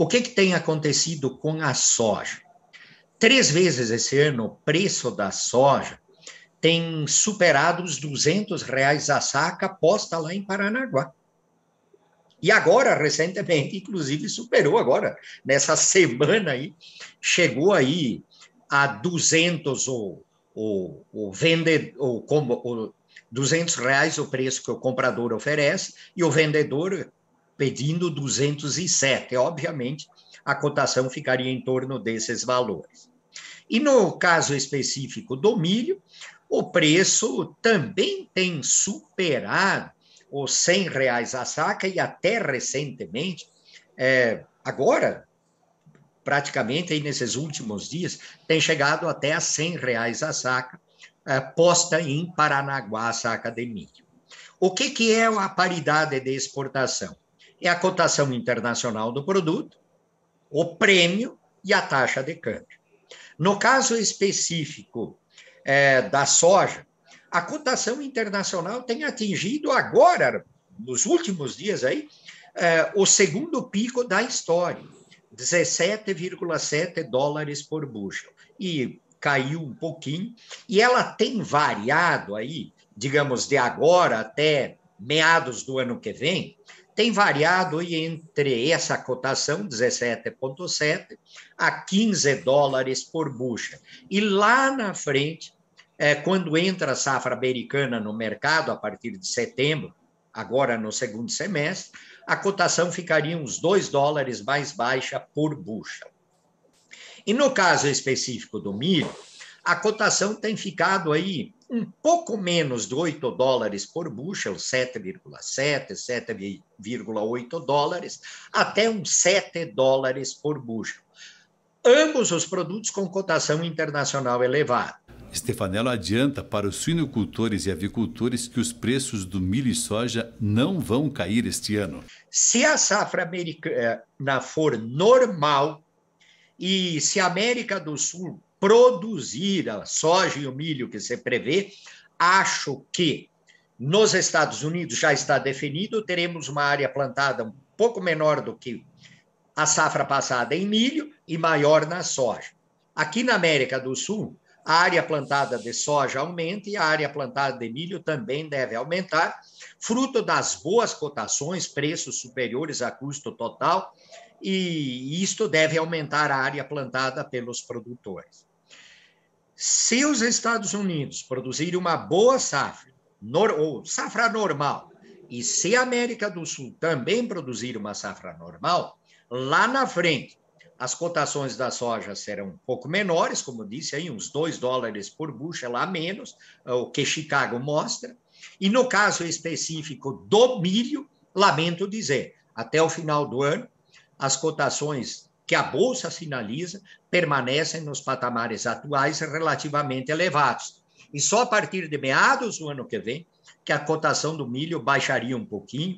O que, que tem acontecido com a soja? Três vezes esse ano, o preço da soja tem superado os 200 reais a saca posta lá em Paranaguá. E agora, recentemente, inclusive, superou agora, nessa semana aí, chegou aí a 200 o, o, o, vende, o, o 200 reais o preço que o comprador oferece e o vendedor pedindo 207. Obviamente, a cotação ficaria em torno desses valores. E no caso específico do milho, o preço também tem superado os 100 reais a saca e até recentemente, é, agora praticamente aí nesses últimos dias, tem chegado até a 100 reais a saca, é, posta em Paranaguá, a saca de milho. O que, que é a paridade de exportação? é a cotação internacional do produto, o prêmio e a taxa de câmbio. No caso específico é, da soja, a cotação internacional tem atingido agora, nos últimos dias aí, é, o segundo pico da história, 17,7 dólares por bushel. E caiu um pouquinho, e ela tem variado aí, digamos, de agora até meados do ano que vem, tem variado entre essa cotação, 17,7, a 15 dólares por bucha. E lá na frente, é, quando entra a safra americana no mercado, a partir de setembro, agora no segundo semestre, a cotação ficaria uns 2 dólares mais baixa por bucha. E no caso específico do milho, a cotação tem ficado aí um pouco menos de 8 dólares por bushel, 7,7, 7,8 dólares, até uns 7 dólares por bushel. Ambos os produtos com cotação internacional elevada. Stefanello adianta para os suinocultores e avicultores que os preços do milho e soja não vão cair este ano. Se a safra americana eh, for normal e se a América do Sul produzir a soja e o milho que se prevê, acho que nos Estados Unidos já está definido, teremos uma área plantada um pouco menor do que a safra passada em milho e maior na soja. Aqui na América do Sul, a área plantada de soja aumenta e a área plantada de milho também deve aumentar, fruto das boas cotações, preços superiores a custo total e isto deve aumentar a área plantada pelos produtores. Se os Estados Unidos produzirem uma boa safra, ou safra normal, e se a América do Sul também produzir uma safra normal, lá na frente as cotações da soja serão um pouco menores, como disse aí, uns 2 dólares por bucha lá menos, eh, o que Chicago mostra. E no caso específico do milho, lamento dizer, até o final do ano, as cotações que a Bolsa sinaliza permanecem nos patamares atuais relativamente elevados. E só a partir de meados do ano que vem que a cotação do milho baixaria um pouquinho